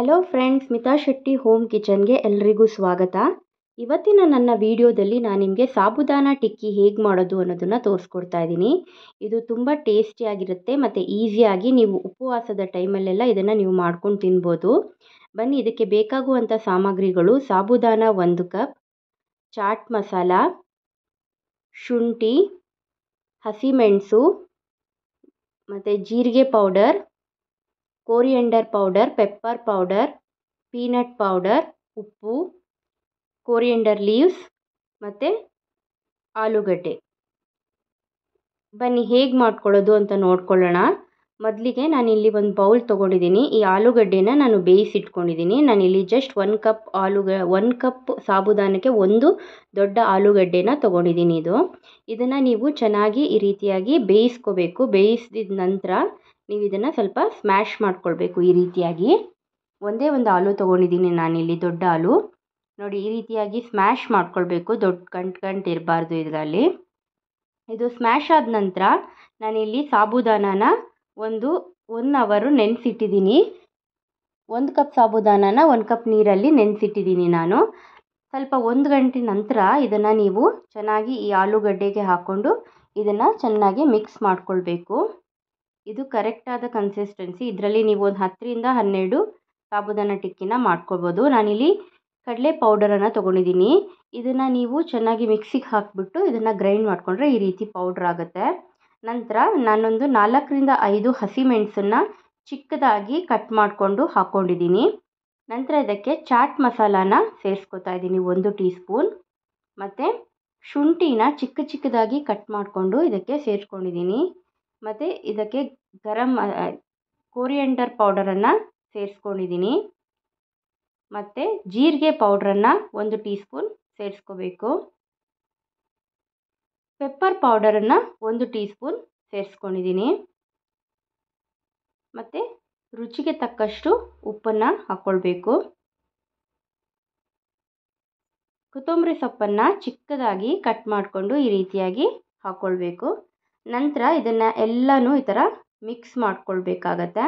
hello friends Smita Shetty home ಕಿಚನ್ಗೆ ಎಲ್ರಿಗೂ ಸ್ವಾಗತ ಇವತ್ತಿನ ನನ್ನ ವಿಡಿಯೋದಲ್ಲಿ ನಾನು ನಿಮಗೆ ಸಾಬುದಾನ ಟಿಕ್ಕಿ ಹೇಗೆ ಮಾಡೋದು ಅನ್ನೋದನ್ನು ತೋರಿಸ್ಕೊಡ್ತಾ ಇದ್ದೀನಿ ಇದು ತುಂಬ ಟೇಸ್ಟಿಯಾಗಿರುತ್ತೆ ಮತ್ತು ಈಸಿಯಾಗಿ ನೀವು ಉಪವಾಸದ ಟೈಮಲ್ಲೆಲ್ಲ ಇದನ್ನು ನೀವು ಮಾಡ್ಕೊಂಡು ತಿನ್ಬೋದು ಬನ್ನಿ ಇದಕ್ಕೆ ಬೇಕಾಗುವಂಥ ಸಾಮಗ್ರಿಗಳು ಸಾಬುದಾನ ಒಂದು ಕಪ್ ಚಾಟ್ ಮಸಾಲ ಶುಂಠಿ ಹಸಿಮೆಣಸು ಮತ್ತು ಜೀರಿಗೆ powder coriander powder pepper powder peanut powder ಉಪ್ಪು ಕೋರಿಯಂಡರ್ ಲೀವ್ಸ್ ಮತ್ತು ಆಲೂಗಡ್ಡೆ ಬನ್ನಿ ಹೇಗೆ ಮಾಡ್ಕೊಳ್ಳೋದು ಅಂತ ನೋಡ್ಕೊಳ್ಳೋಣ ಮೊದಲಿಗೆ ನಾನಿಲ್ಲಿ ಒಂದು ಬೌಲ್ ತೊಗೊಂಡಿದ್ದೀನಿ ಈ ಆಲೂಗಡ್ಡೆನ ನಾನು ಬೇಯಿಸಿಟ್ಕೊಂಡಿದ್ದೀನಿ ಇಲ್ಲಿ ಜಸ್ಟ್ ಒನ್ ಕಪ್ ಆಲೂಗ ಒನ್ ಕಪ್ ಸಾಬುದಾನಕ್ಕೆ ಒಂದು ದೊಡ್ಡ ಆಲೂಗಡ್ಡೆನ ತೊಗೊಂಡಿದ್ದೀನಿ ಇದು ಇದನ್ನು ನೀವು ಚೆನ್ನಾಗಿ ಈ ರೀತಿಯಾಗಿ ಬೇಯಿಸ್ಕೋಬೇಕು ಬೇಯಿಸಿದ ನಂತರ ನೀವು ಇದನ್ನು ಸ್ವಲ್ಪ ಸ್ಮ್ಯಾಶ್ ಮಾಡಿಕೊಳ್ಬೇಕು ಈ ರೀತಿಯಾಗಿ ಒಂದೇ ಒಂದು ಆಲು ತೊಗೊಂಡಿದ್ದೀನಿ ನಾನಿಲ್ಲಿ ದೊಡ್ಡ ಆಲು ನೋಡಿ ಈ ರೀತಿಯಾಗಿ ಸ್ಮ್ಯಾಶ್ ಮಾಡಿಕೊಳ್ಬೇಕು ದೊಡ್ಡ ಗಂಟು ಗಂಟು ಇರಬಾರ್ದು ಇದರಲ್ಲಿ ಇದು ಸ್ಮ್ಯಾಶ್ ಆದ ನಂತರ ನಾನಿಲ್ಲಿ ಸಾಬುದಾನನ ಒಂದು ಒನ್ ಅವರು ನೆನೆಸಿಟ್ಟಿದ್ದೀನಿ ಒಂದು ಕಪ್ ಸಾಬುದಾನನ ಒಂದು ಕಪ್ ನೀರಲ್ಲಿ ನೆನೆಸಿಟ್ಟಿದ್ದೀನಿ ನಾನು ಸ್ವಲ್ಪ ಒಂದು ಗಂಟೆ ನಂತರ ಇದನ್ನು ನೀವು ಚೆನ್ನಾಗಿ ಈ ಆಲೂಗಡ್ಡೆಗೆ ಹಾಕ್ಕೊಂಡು ಇದನ್ನು ಚೆನ್ನಾಗಿ ಮಿಕ್ಸ್ ಮಾಡಿಕೊಳ್ಬೇಕು ಇದು ಕರೆಕ್ಟಾದ ಕನ್ಸಿಸ್ಟೆನ್ಸಿ ಇದರಲ್ಲಿ ನೀವು ಒಂದು ಹತ್ತರಿಂದ ಹನ್ನೆರಡು ಸಾಬುದಾನ ಟಿಕ್ಕಿನ ಮಾಡ್ಕೋಬೋದು ನಾನಿಲ್ಲಿ ಕಡಲೆ ಪೌಡರನ್ನು ತೊಗೊಂಡಿದ್ದೀನಿ ಇದನ್ನು ನೀವು ಚೆನ್ನಾಗಿ ಮಿಕ್ಸಿಗೆ ಹಾಕಿಬಿಟ್ಟು ಇದನ್ನು ಗ್ರೈಂಡ್ ಮಾಡಿಕೊಂಡ್ರೆ ಈ ರೀತಿ ಪೌಡ್ರ್ ಆಗುತ್ತೆ ನಂತರ ನಾನೊಂದು ನಾಲ್ಕರಿಂದ ಐದು ಹಸಿಮೆಣಸನ್ನು ಚಿಕ್ಕದಾಗಿ ಕಟ್ ಮಾಡಿಕೊಂಡು ಹಾಕ್ಕೊಂಡಿದ್ದೀನಿ ನಂತರ ಇದಕ್ಕೆ ಚಾಟ್ ಮಸಾಲಾನ ಸೇರಿಸ್ಕೊತಾ ಇದ್ದೀನಿ ಒಂದು ಟೀ ಸ್ಪೂನ್ ಮತ್ತು ಶುಂಠಿನ ಚಿಕ್ಕ ಚಿಕ್ಕದಾಗಿ ಕಟ್ ಮಾಡಿಕೊಂಡು ಇದಕ್ಕೆ ಸೇರಿಸ್ಕೊಂಡಿದ್ದೀನಿ ಮತ್ತು ಇದಕ್ಕೆ ಗರಂ ಕೋರಿಯಾಂಡರ್ ಪೌಡರನ್ನು ಸೇರಿಸ್ಕೊಂಡಿದ್ದೀನಿ ಮತ್ತು ಜೀರಿಗೆ ಪೌಡ್ರನ್ನು ಒಂದು ಟೀ ಸ್ಪೂನ್ ಸೇರಿಸ್ಕೋಬೇಕು ಪೆಪ್ಪರ್ ಪೌಡರನ್ನು ಒಂದು ಟೀ ಸ್ಪೂನ್ ಸೇರಿಸ್ಕೊಂಡಿದ್ದೀನಿ ಮತ್ತು ರುಚಿಗೆ ತಕ್ಕಷ್ಟು ಉಪ್ಪನ್ನು ಹಾಕ್ಕೊಳ್ಬೇಕು ಕೊತ್ತಂಬರಿ ಸೊಪ್ಪನ್ನು ಚಿಕ್ಕದಾಗಿ ಕಟ್ ಮಾಡಿಕೊಂಡು ಈ ರೀತಿಯಾಗಿ ಹಾಕ್ಕೊಳ್ಬೇಕು ನಂತರ ಇದನ್ನು ಎಲ್ಲನೂ ಈ ಥರ ಮಿಕ್ಸ್ ಮಾಡ್ಕೊಳ್ಬೇಕಾಗತ್ತೆ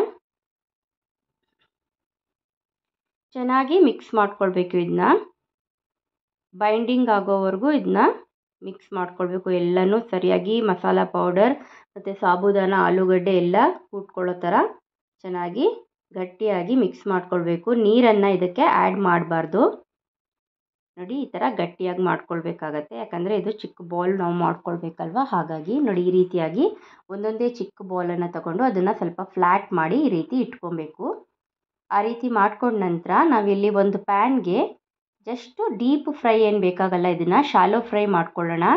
ಚೆನ್ನಾಗಿ ಮಿಕ್ಸ್ ಮಾಡ್ಕೊಳ್ಬೇಕು ಇದನ್ನ ಬೈಂಡಿಂಗ್ ಆಗೋವರೆಗೂ ಇದನ್ನ ಮಿಕ್ಸ್ ಮಾಡ್ಕೊಳ್ಬೇಕು ಎಲ್ಲನೂ ಸರಿಯಾಗಿ ಮಸಾಲ ಪೌಡರ್ ಮತ್ತು ಸಾಬುದಾನ ಆಲೂಗಡ್ಡೆ ಎಲ್ಲ ಕೂಟ್ಕೊಳ್ಳೋ ಥರ ಚೆನ್ನಾಗಿ ಗಟ್ಟಿಯಾಗಿ ಮಿಕ್ಸ್ ಮಾಡ್ಕೊಳ್ಬೇಕು ನೀರನ್ನು ಇದಕ್ಕೆ ಆ್ಯಡ್ ಮಾಡಬಾರ್ದು ನೋಡಿ ಈ ಥರ ಗಟ್ಟಿಯಾಗಿ ಮಾಡ್ಕೊಳ್ಬೇಕಾಗತ್ತೆ ಯಾಕಂದರೆ ಇದು ಚಿಕ್ಕ ಬಾಲ್ ನಾವು ಮಾಡ್ಕೊಳ್ಬೇಕಲ್ವ ಹಾಗಾಗಿ ನೋಡಿ ಈ ರೀತಿಯಾಗಿ ಒಂದೊಂದೇ ಚಿಕ್ಕ ಬಾಲನ್ನು ತಗೊಂಡು ಅದನ್ನು ಸ್ವಲ್ಪ ಫ್ಲ್ಯಾಟ್ ಮಾಡಿ ಈ ರೀತಿ ಇಟ್ಕೊಬೇಕು ಆ ರೀತಿ ಮಾಡ್ಕೊಂಡ ನಂತರ ನಾವಿಲ್ಲಿ ಒಂದು ಪ್ಯಾನ್ಗೆ ಜಸ್ಟು ಡೀಪ್ ಫ್ರೈ ಏನು ಬೇಕಾಗಲ್ಲ ಇದನ್ನು ಶಾಲೋ ಫ್ರೈ ಮಾಡ್ಕೊಳ್ಳೋಣ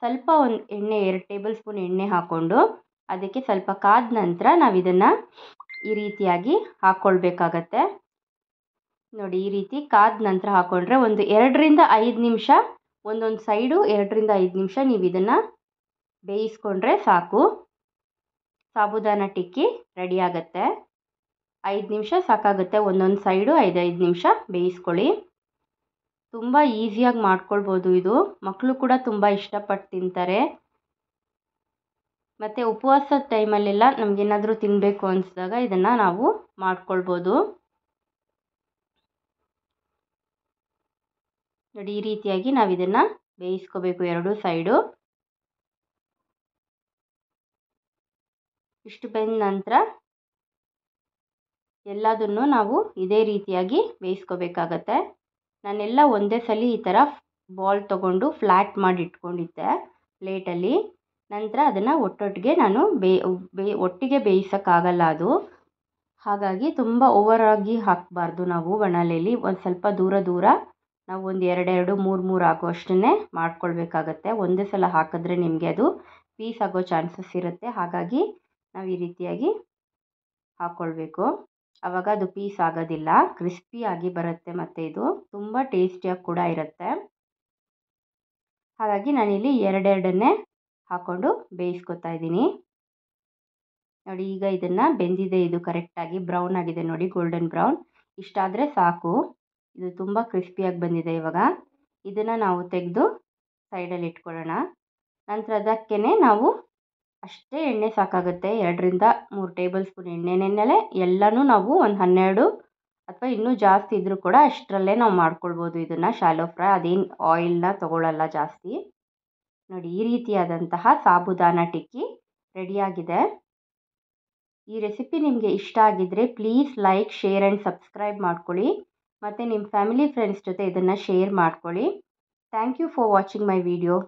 ಸ್ವಲ್ಪ ಒಂದು ಎಣ್ಣೆ ಎರಡು ಟೇಬಲ್ ಸ್ಪೂನ್ ಎಣ್ಣೆ ಹಾಕ್ಕೊಂಡು ಅದಕ್ಕೆ ಸ್ವಲ್ಪ ಕಾದ ನಂತರ ನಾವು ಇದನ್ನು ಈ ರೀತಿಯಾಗಿ ಹಾಕ್ಕೊಳ್ಬೇಕಾಗತ್ತೆ ನೋಡಿ ಈ ರೀತಿ ಕಾದ ನಂತರ ಹಾಕೊಂಡ್ರೆ ಒಂದು ಎರಡರಿಂದ ಐದು ನಿಮಿಷ ಒಂದೊಂದು ಸೈಡು ಎರಡರಿಂದ ಐದು ನಿಮಿಷ ನೀವು ಇದನ್ನು ಬೇಯಿಸ್ಕೊಂಡ್ರೆ ಸಾಕು ಸಾಬುದಾನ ಟಿಕ್ಕಿ ರೆಡಿ ಆಗುತ್ತೆ ಐದು ನಿಮಿಷ ಸಾಕಾಗುತ್ತೆ ಒಂದೊಂದು ಸೈಡು ಐದೈದು ನಿಮಿಷ ಬೇಯಿಸ್ಕೊಳ್ಳಿ ತುಂಬ ಈಸಿಯಾಗಿ ಮಾಡ್ಕೊಳ್ಬೋದು ಇದು ಮಕ್ಕಳು ಕೂಡ ತುಂಬ ಇಷ್ಟಪಟ್ಟು ತಿಂತಾರೆ ಮತ್ತು ಉಪವಾಸದ ಟೈಮಲ್ಲೆಲ್ಲ ನಮಗೇನಾದರೂ ತಿನ್ನಬೇಕು ಅನಿಸಿದಾಗ ಇದನ್ನು ನಾವು ಮಾಡ್ಕೊಳ್ಬೋದು ನೋಡಿ ಈ ರೀತಿಯಾಗಿ ನಾವು ಇದನ್ನು ಬೇಯಿಸ್ಕೋಬೇಕು ಎರಡು ಸೈಡು ಇಷ್ಟು ಬೆಂದ ನಂತರ ಎಲ್ಲದನ್ನು ನಾವು ಇದೇ ರೀತಿಯಾಗಿ ಬೇಯಿಸ್ಕೋಬೇಕಾಗತ್ತೆ ನಾನೆಲ್ಲ ಒಂದೇ ಸಲ ಈ ಥರ ಬಾಲ್ ತೊಗೊಂಡು ಫ್ಲ್ಯಾಟ್ ಮಾಡಿ ಇಟ್ಕೊಂಡಿದ್ದೆ ಪ್ಲೇಟಲ್ಲಿ ನಂತರ ಅದನ್ನು ಒಟ್ಟೊಟ್ಟಿಗೆ ನಾನು ಬೇ ಬೇ ಒಟ್ಟಿಗೆ ಬೇಯಿಸೋಕ್ಕಾಗಲ್ಲ ಅದು ಹಾಗಾಗಿ ತುಂಬ ಓವರಾಗಿ ಹಾಕಬಾರ್ದು ನಾವು ಬಾಣಲೆಯಲ್ಲಿ ಒಂದು ಸ್ವಲ್ಪ ದೂರ ದೂರ ನಾವು ಒಂದು ಎರಡೆರಡು ಮೂರು ಮೂರು ಆಗೋ ಅಷ್ಟನ್ನೇ ಮಾಡ್ಕೊಳ್ಬೇಕಾಗತ್ತೆ ಒಂದೇ ಸಲ ಹಾಕಿದ್ರೆ ನಿಮಗೆ ಅದು ಪೀಸ್ ಆಗೋ ಚಾನ್ಸಸ್ ಇರುತ್ತೆ ಹಾಗಾಗಿ ನಾವು ಈ ರೀತಿಯಾಗಿ ಹಾಕ್ಕೊಳ್ಬೇಕು ಆವಾಗ ಅದು ಪೀಸ್ ಆಗೋದಿಲ್ಲ ಕ್ರಿಸ್ಪಿಯಾಗಿ ಬರುತ್ತೆ ಮತ್ತು ಇದು ತುಂಬ ಟೇಸ್ಟಿಯಾಗಿ ಕೂಡ ಇರುತ್ತೆ ಹಾಗಾಗಿ ನಾನಿಲ್ಲಿ ಎರಡೆರಡನ್ನೇ ಹಾಕ್ಕೊಂಡು ಬೇಯಿಸ್ಕೊತಾ ಇದ್ದೀನಿ ನೋಡಿ ಈಗ ಇದನ್ನು ಬೆಂದಿದೆ ಇದು ಕರೆಕ್ಟಾಗಿ ಬ್ರೌನ್ ಆಗಿದೆ ನೋಡಿ ಗೋಲ್ಡನ್ ಬ್ರೌನ್ ಇಷ್ಟಾದರೆ ಸಾಕು ಇದು ತುಂಬ ಕ್ರಿಸ್ಪಿಯಾಗಿ ಬಂದಿದೆ ಇವಾಗ ಇದನ್ನು ನಾವು ತೆಗೆದು ಸೈಡಲ್ಲಿ ಇಟ್ಕೊಳ್ಳೋಣ ನಂತರ ಅದಕ್ಕೇ ನಾವು ಅಷ್ಟೇ ಎಣ್ಣೆ ಸಾಕಾಗುತ್ತೆ ಎರಡರಿಂದ ಮೂರು ಟೇಬಲ್ ಸ್ಪೂನ್ ಎಣ್ಣೆನಲ್ಲೇ ಎಲ್ಲನೂ ನಾವು ಒಂದು ಹನ್ನೆರಡು ಅಥವಾ ಇನ್ನೂ ಜಾಸ್ತಿ ಇದ್ದರೂ ಕೂಡ ಅಷ್ಟರಲ್ಲೇ ನಾವು ಮಾಡ್ಕೊಳ್ಬೋದು ಇದನ್ನು ಶಾಲೋ ಫ್ರೈ ಅದೇನು ಆಯಿಲ್ನ ತೊಗೊಳ್ಳಲ್ಲ ಜಾಸ್ತಿ ನೋಡಿ ಈ ರೀತಿಯಾದಂತಹ ಸಾಬುದಾನ ಟಿಕ್ಕಿ ರೆಡಿಯಾಗಿದೆ ಈ ರೆಸಿಪಿ ನಿಮಗೆ ಇಷ್ಟ ಆಗಿದ್ದರೆ please like share and subscribe ಮಾಡ್ಕೊಳ್ಳಿ ಮತ್ತು ನಿಮ್ಮ ಫ್ಯಾಮಿಲಿ ಫ್ರೆಂಡ್ಸ್ ಜೊತೆ ಇದನ್ನು ಶೇರ್ ಮಾಡ್ಕೊಳ್ಳಿ thank you for watching my video